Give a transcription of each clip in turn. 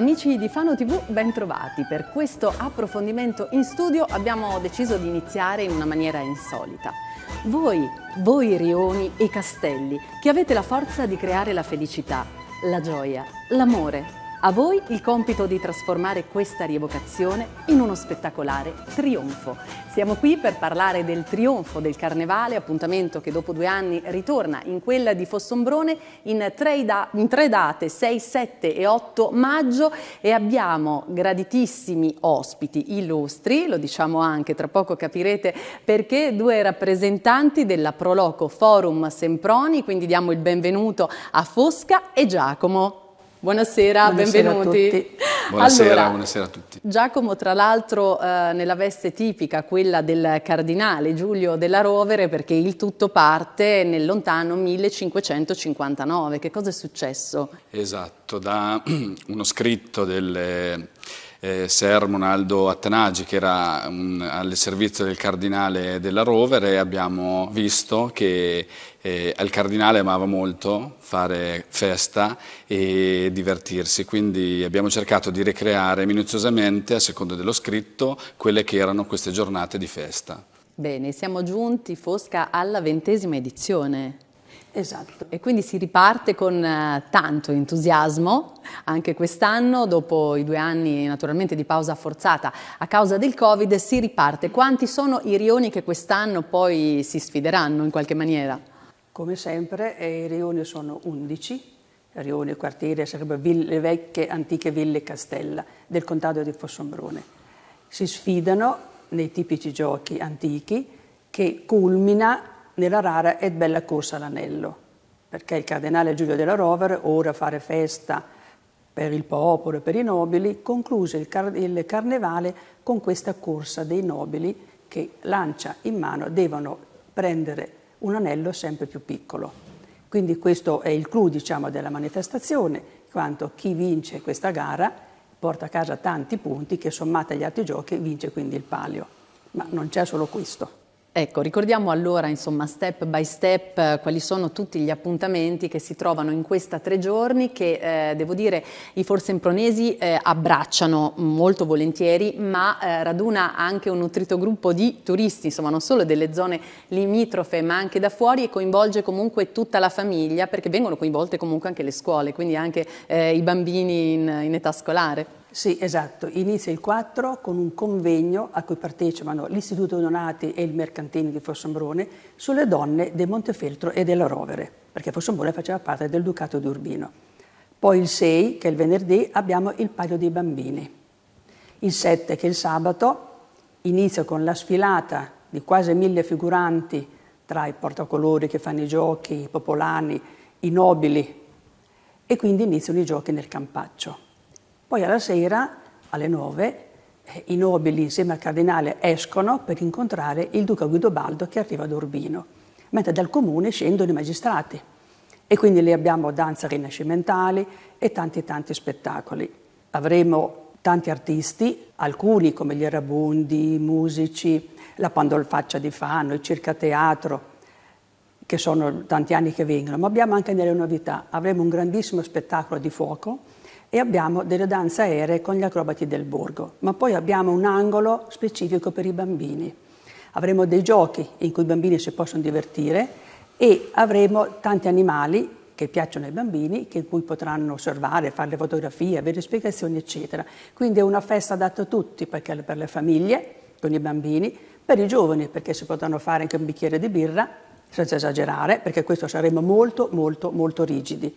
Amici di Fano TV, bentrovati. Per questo approfondimento in studio abbiamo deciso di iniziare in una maniera insolita. Voi, voi rioni e castelli, che avete la forza di creare la felicità, la gioia, l'amore, a voi il compito di trasformare questa rievocazione in uno spettacolare trionfo. Siamo qui per parlare del trionfo del Carnevale, appuntamento che dopo due anni ritorna in quella di Fossombrone in tre, da, in tre date, 6, 7 e 8 maggio e abbiamo graditissimi ospiti illustri, lo diciamo anche, tra poco capirete perché, due rappresentanti della Proloco Forum Semproni, quindi diamo il benvenuto a Fosca e Giacomo. Buonasera, buonasera benvenuti. Buonasera, allora, buonasera, a tutti. Giacomo, tra l'altro, eh, nella veste tipica, quella del cardinale Giulio della Rovere, perché il tutto parte nel lontano 1559. Che cosa è successo? Esatto, da uno scritto delle eh, Ser Monaldo Attanagi che era un, al servizio del cardinale della Rover e abbiamo visto che eh, il cardinale amava molto fare festa e divertirsi, quindi abbiamo cercato di ricreare minuziosamente, a seconda dello scritto, quelle che erano queste giornate di festa. Bene, siamo giunti, Fosca, alla ventesima edizione. Esatto. E quindi si riparte con eh, tanto entusiasmo anche quest'anno, dopo i due anni naturalmente di pausa forzata a causa del Covid, si riparte. Quanti sono i rioni che quest'anno poi si sfideranno in qualche maniera? Come sempre eh, i rioni sono 11, rioni, quartiere, sarebbero le vecchie antiche ville Castella del contado di Fossombrone. Si sfidano nei tipici giochi antichi che culmina nella rara e bella corsa all'anello, perché il cardinale Giulio della Rovere, ora fare festa per il popolo e per i nobili, concluse il, car il carnevale con questa corsa dei nobili che lancia in mano devono prendere un anello sempre più piccolo. Quindi questo è il clou diciamo, della manifestazione, quanto chi vince questa gara porta a casa tanti punti che sommati agli altri giochi vince quindi il palio. Ma non c'è solo questo. Ecco, ricordiamo allora, insomma, step by step, eh, quali sono tutti gli appuntamenti che si trovano in questa tre giorni che, eh, devo dire, i forsempronesi eh, abbracciano molto volentieri, ma eh, raduna anche un nutrito gruppo di turisti, insomma, non solo delle zone limitrofe, ma anche da fuori e coinvolge comunque tutta la famiglia, perché vengono coinvolte comunque anche le scuole, quindi anche eh, i bambini in, in età scolare. Sì, esatto. Inizia il 4 con un convegno a cui partecipano l'Istituto Donati e il Mercantini di Fossombrone sulle donne del Montefeltro e della Rovere, perché Fossombrone faceva parte del Ducato di Urbino. Poi il 6, che è il venerdì, abbiamo il Palio dei Bambini. Il 7, che è il sabato, inizia con la sfilata di quasi mille figuranti tra i portacolori che fanno i giochi, i popolani, i nobili, e quindi iniziano i giochi nel campaccio. Poi alla sera, alle nove, eh, i nobili insieme al cardinale escono per incontrare il duca Guidobaldo che arriva ad Urbino, mentre dal comune scendono i magistrati. E quindi lì abbiamo danze rinascimentali e tanti tanti spettacoli. Avremo tanti artisti, alcuni come gli Erabundi, i musici, la Pandolfaccia di Fano, il Circa Teatro, che sono tanti anni che vengono, ma abbiamo anche delle novità. Avremo un grandissimo spettacolo di fuoco e abbiamo delle danze aeree con gli acrobati del borgo, ma poi abbiamo un angolo specifico per i bambini. Avremo dei giochi in cui i bambini si possono divertire e avremo tanti animali che piacciono ai bambini, che cui potranno osservare, fare le fotografie, avere spiegazioni, eccetera. Quindi è una festa adatta a tutti, perché per le famiglie, con i bambini, per i giovani, perché si potranno fare anche un bicchiere di birra senza esagerare, perché questo saremo molto, molto, molto rigidi,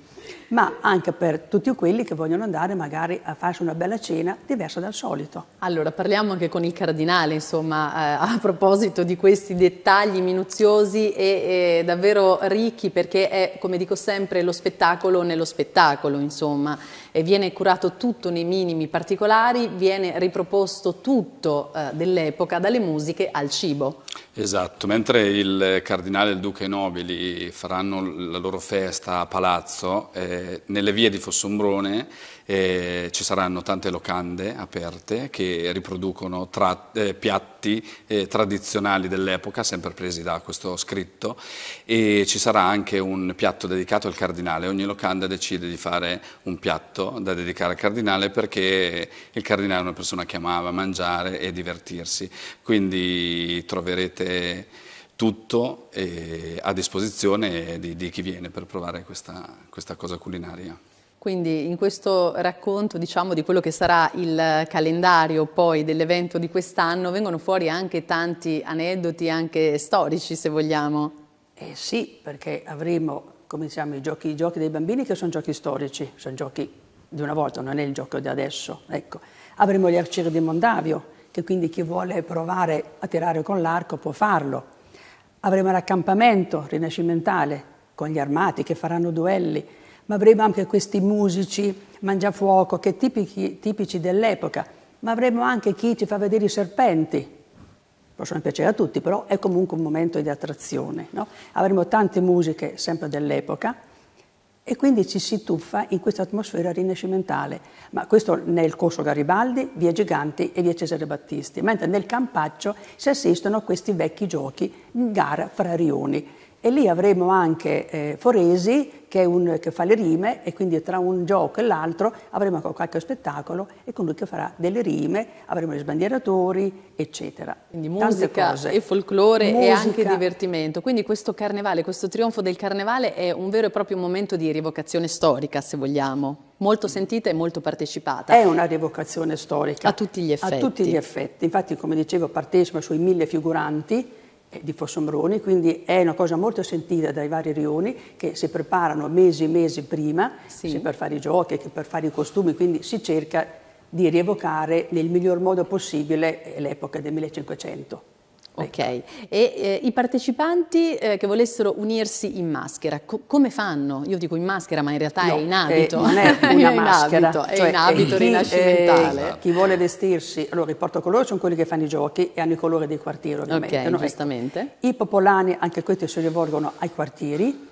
ma anche per tutti quelli che vogliono andare magari a farsi una bella cena diversa dal solito. Allora, parliamo anche con il cardinale, insomma, eh, a proposito di questi dettagli minuziosi e, e davvero ricchi, perché è, come dico sempre, lo spettacolo nello spettacolo, insomma viene curato tutto nei minimi particolari, viene riproposto tutto eh, dell'epoca, dalle musiche al cibo. Esatto, mentre il cardinale e il duca e i nobili faranno la loro festa a palazzo, eh, nelle vie di Fossombrone eh, ci saranno tante locande aperte che riproducono tra, eh, piatti eh, tradizionali dell'epoca, sempre presi da questo scritto, e ci sarà anche un piatto dedicato al cardinale. Ogni locanda decide di fare un piatto canto da dedicare al cardinale perché il cardinale è una persona che amava mangiare e divertirsi, quindi troverete tutto eh, a disposizione di, di, chi viene per provare questa, questa cosa culinaria. Quindi in questo racconto diciamo, di quello che sarà il calendario poi dell'evento di quest'anno vengono fuori anche tanti aneddoti anche storici se vogliamo. Eh sì, perché avremo, come diciamo, i giochi, i giochi dei bambini che sono giochi storici, sono giochi di una volta, non è il gioco di adesso. Ecco. Avremo gli arcieri di Mondavio, che quindi chi vuole provare a tirare con l'arco può farlo. Avremo l'accampamento rinascimentale con gli armati che faranno duelli, ma avremo anche questi musici, mangiafuoco, che tipici, tipici dell'epoca, ma avremo anche chi ci fa vedere i serpenti, possono piacere a tutti, però è comunque un momento di attrazione. No? Avremo tante musiche sempre dell'epoca e quindi ci si tuffa in questa atmosfera rinascimentale, ma questo nel corso Garibaldi, via Giganti e via Cesare Battisti, mentre nel Campaccio si assistono a questi vecchi giochi in gara fra rioni, e lì avremo anche eh, Foresi che, è un, che, fa le rime e quindi tra un gioco e l'altro avremo qualche spettacolo e con lui che farà delle rime, avremo gli sbandieratori, eccetera. Quindi musica e folklore musica. e anche divertimento. Quindi questo carnevale, questo trionfo del carnevale è un vero e proprio momento di rievocazione storica, se vogliamo. Molto sentita e molto partecipata. È una rievocazione storica. A tutti gli effetti. A tutti gli effetti. Infatti, come dicevo, partecipa sui mille figuranti eh, di Fossombroni, quindi è una cosa molto sentita dai vari rioni che si preparano mesi e mesi prima, sì. sia per fare i giochi che per fare i costumi, quindi si cerca di rievocare nel miglior modo possibile l'epoca del 1500. Ok, e eh, i partecipanti eh, che volessero unirsi in maschera, co come fanno? Io dico in maschera, ma in realtà no, è in abito. Eh, non è una è maschera, in abito, cioè, è in abito eh, chi, rinascimentale. Eh, chi vuole vestirsi, allora i portocolori sono quelli che fanno i giochi e hanno i colori dei quartieri ovviamente. Ok, no? Ecco, giustamente. I popolani, anche questi si rivolgono ai quartieri,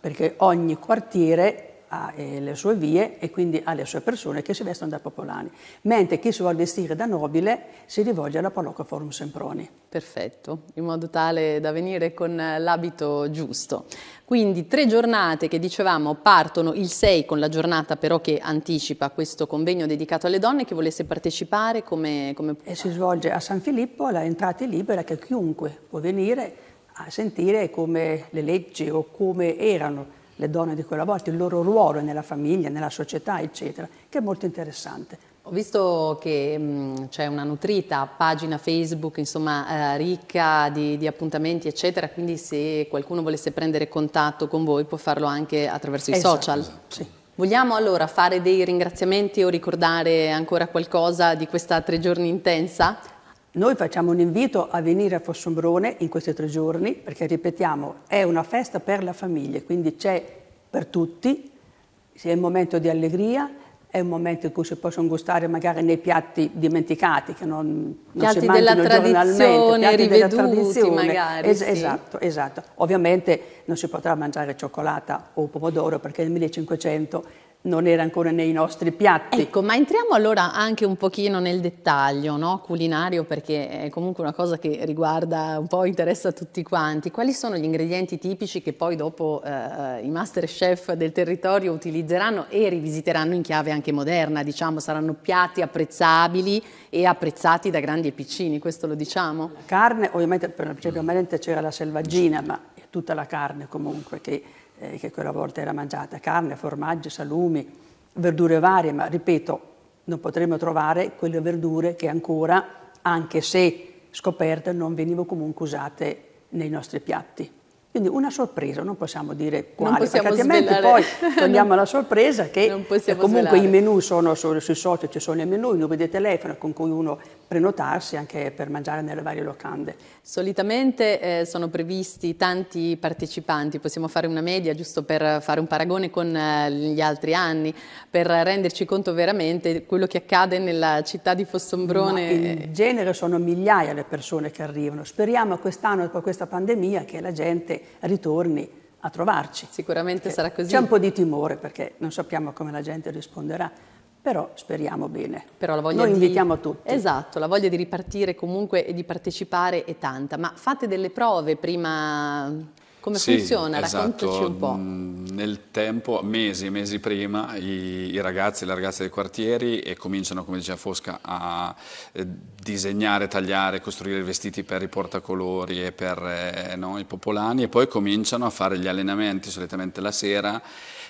perché ogni quartiere ha eh, le sue vie e quindi ha le sue persone che si vestono da popolani, mentre chi si vuole vestire da nobile si rivolge alla parrocca Forum Semproni. Perfetto, in modo tale da venire con eh, l'abito giusto. Quindi tre giornate che dicevamo partono il 6 con la giornata però che anticipa questo convegno dedicato alle donne che volesse partecipare come... come... E si svolge a San Filippo, l'entrata è libera che chiunque può venire a sentire come le leggi o come erano le donne di quella volta, il loro ruolo nella famiglia, nella società, eccetera, che è molto interessante. Ho visto che mm, c'è una nutrita pagina Facebook, insomma, eh, ricca di, di, appuntamenti, eccetera, quindi se qualcuno volesse prendere contatto con voi può farlo anche attraverso esatto, i social. Esatto, sì. Vogliamo allora fare dei ringraziamenti o ricordare ancora qualcosa di questa tre giorni intensa? Noi facciamo un invito a venire a Fossombrone in questi tre giorni perché, ripetiamo, è una festa per la famiglia, quindi c'è per tutti, è un momento di allegria, è un momento in cui si possono gustare magari nei piatti dimenticati che non, non si mangiano giornalmente, piatti della tradizione, magari, es- sì. esatto, esatto. Ovviamente non si potrà mangiare cioccolata o pomodoro perché nel 1500 non era ancora nei nostri piatti. Ecco, ma entriamo allora anche un pochino nel dettaglio no? culinario, perché è comunque una cosa che riguarda un po', interessa tutti quanti. Quali sono gli ingredienti tipici che poi dopo eh, i master chef del territorio utilizzeranno e rivisiteranno in chiave anche moderna? Diciamo, saranno piatti apprezzabili e apprezzati da grandi e piccini, questo lo diciamo? La carne, ovviamente per la cioè, c'era la selvaggina, ma tutta la carne comunque che eh, che quella volta era mangiata, carne, formaggi, salumi, verdure varie, ma ripeto, non potremmo trovare quelle verdure che ancora, anche se scoperte, non venivano comunque usate nei nostri piatti. Quindi una sorpresa, non possiamo dire quale, non perché altrimenti poi togliamo la sorpresa che comunque svelare. i menu sono sui social, ci sono i menu, i numeri di telefono con cui uno prenotarsi anche per mangiare nelle varie locande. Solitamente eh, sono previsti tanti partecipanti, possiamo fare una media giusto per fare un paragone con eh, gli altri anni, per renderci conto veramente quello che accade nella città di Fossombrone. Ma in genere sono migliaia le persone che arrivano, speriamo quest'anno dopo questa pandemia che la gente ritorni a trovarci. Sicuramente perché sarà così. C'è un po' di timore perché non sappiamo come la gente risponderà, però speriamo bene. Però la voglia Noi di... invitiamo tutti. Esatto, la voglia di ripartire comunque e di partecipare è tanta, ma fate delle prove prima come sì, funziona? Esatto. Raccontaci un po'. Mm, nel tempo, mesi e mesi prima, i, i, ragazzi e le ragazze dei quartieri e cominciano, come diceva Fosca, a eh, disegnare, tagliare, costruire vestiti per i portacolori e per eh, no, i popolani e poi cominciano a fare gli allenamenti, solitamente la sera,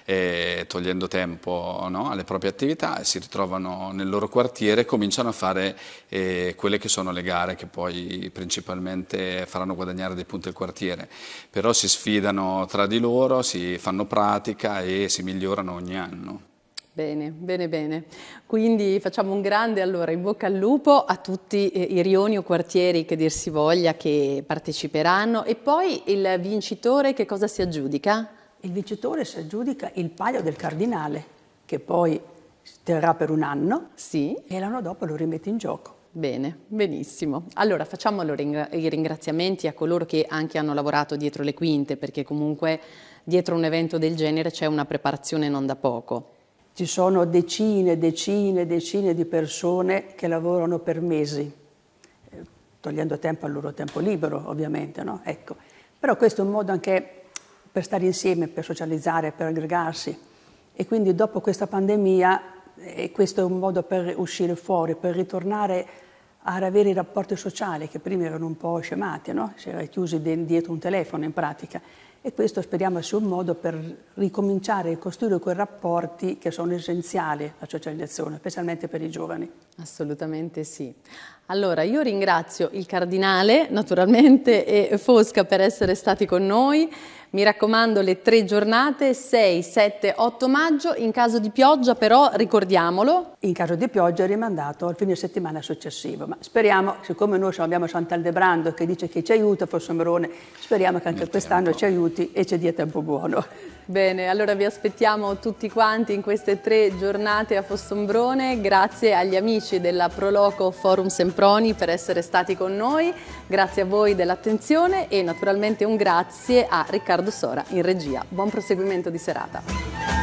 eh, togliendo tempo no, alle proprie attività si ritrovano nel loro quartiere e cominciano a fare eh, quelle che sono le gare che poi principalmente faranno guadagnare dei punti al quartiere. Però si sfidano tra di loro, si fanno pratica e si migliorano ogni anno. Bene, bene, bene. Quindi facciamo un grande allora in bocca al lupo a tutti eh, i rioni o quartieri che dir si voglia che parteciperanno e poi il vincitore che cosa si aggiudica? Il vincitore si aggiudica il palio del cardinale che poi terrà per un anno sì. e l'anno dopo lo rimette in gioco. Bene, benissimo. Allora facciamo i ringraziamenti a coloro che anche hanno lavorato dietro le quinte, perché comunque dietro un evento del genere c'è una preparazione non da poco. Ci sono decine, decine, decine di persone che lavorano per mesi, togliendo tempo al loro tempo libero, ovviamente, no? Ecco. Però questo è un modo anche per stare insieme, per socializzare, per aggregarsi. E quindi dopo questa pandemia e questo è un modo per uscire fuori, per ritornare ad avere i rapporti sociali che prima erano un po' scemati, no? si era chiusi dietro un telefono in pratica. E questo speriamo sia un modo per ricominciare a costruire quei rapporti che sono essenziali alla socializzazione, specialmente per i giovani. Assolutamente sì. Allora, io ringrazio il Cardinale, naturalmente, e Fosca per essere stati con noi. Mi raccomando le tre giornate, 6, 7, 8 maggio, in caso di pioggia però ricordiamolo. In caso di pioggia è rimandato al fine settimana successivo, ma speriamo, siccome noi abbiamo Sant'Aldebrando che dice che ci aiuta, forse Merone, speriamo che anche quest'anno ci aiuti e ci dia tempo buono. Bene, allora vi aspettiamo tutti quanti in queste tre giornate a Fossombrone. Grazie agli amici della Proloco Forum Semproni per essere stati con noi. Grazie a voi dell'attenzione e naturalmente un grazie a Riccardo Sora in regia. Buon proseguimento di serata.